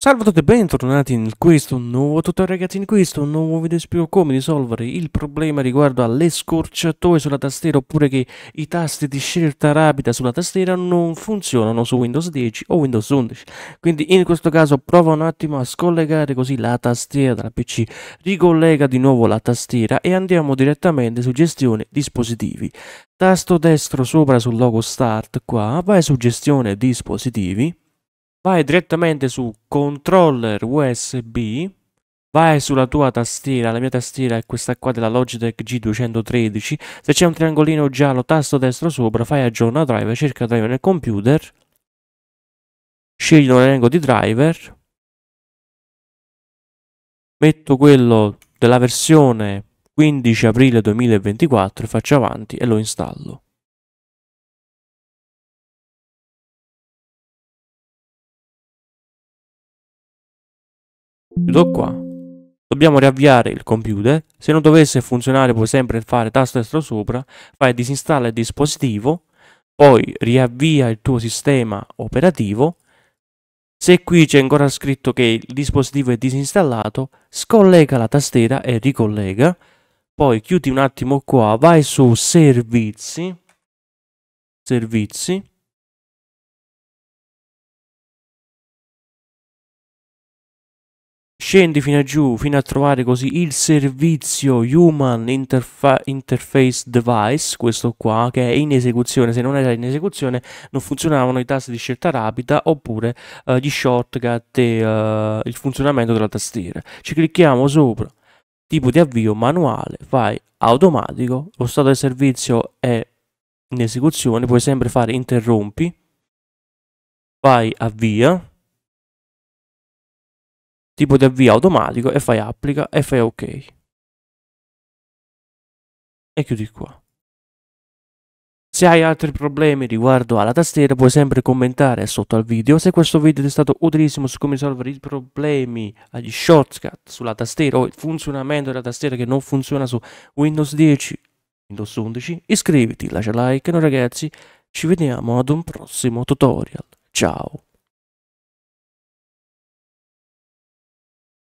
Salve a tutti e bentornati in questo nuovo tutorial ragazzi, in questo nuovo video spiego come risolvere il problema riguardo alle scorciatoie sulla tastiera oppure che i tasti di scelta rapida sulla tastiera non funzionano su Windows 10 o Windows 11 quindi in questo caso prova un attimo a scollegare così la tastiera dal PC ricollega di nuovo la tastiera e andiamo direttamente su gestione dispositivi tasto destro sopra sul logo start qua vai su gestione dispositivi vai direttamente su controller USB, vai sulla tua tastiera, la mia tastiera è questa qua della Logitech G213, se c'è un triangolino giallo tasto destro sopra, fai aggiorna driver, cerca driver nel computer, scegli un elenco di driver, metto quello della versione 15 aprile 2024, faccio avanti e lo installo. Chiudo qua. Dobbiamo riavviare il computer, se non dovesse funzionare puoi sempre fare tasto destro sopra, fai disinstalla il dispositivo, poi riavvia il tuo sistema operativo, se qui c'è ancora scritto che il dispositivo è disinstallato, scollega la tastiera e ricollega, poi chiudi un attimo qua, vai su servizi, servizi, Scendi fino a giù, fino a trovare così il servizio Human Interfa Interface Device, questo qua, che è in esecuzione. Se non era in esecuzione non funzionavano i tasti di scelta rapida oppure eh, gli shortcut e eh, il funzionamento della tastiera. Ci clicchiamo sopra, tipo di avvio manuale, fai automatico, lo stato del servizio è in esecuzione, puoi sempre fare interrompi, fai avvia tipo di avvio automatico e fai applica e fai ok e chiudi qua se hai altri problemi riguardo alla tastiera puoi sempre commentare sotto al video se questo video ti è stato utilissimo su come risolvere i problemi agli shortcut sulla tastiera o il funzionamento della tastiera che non funziona su Windows 10 Windows 11 iscriviti, lascia like e ragazzi ci vediamo ad un prossimo tutorial ciao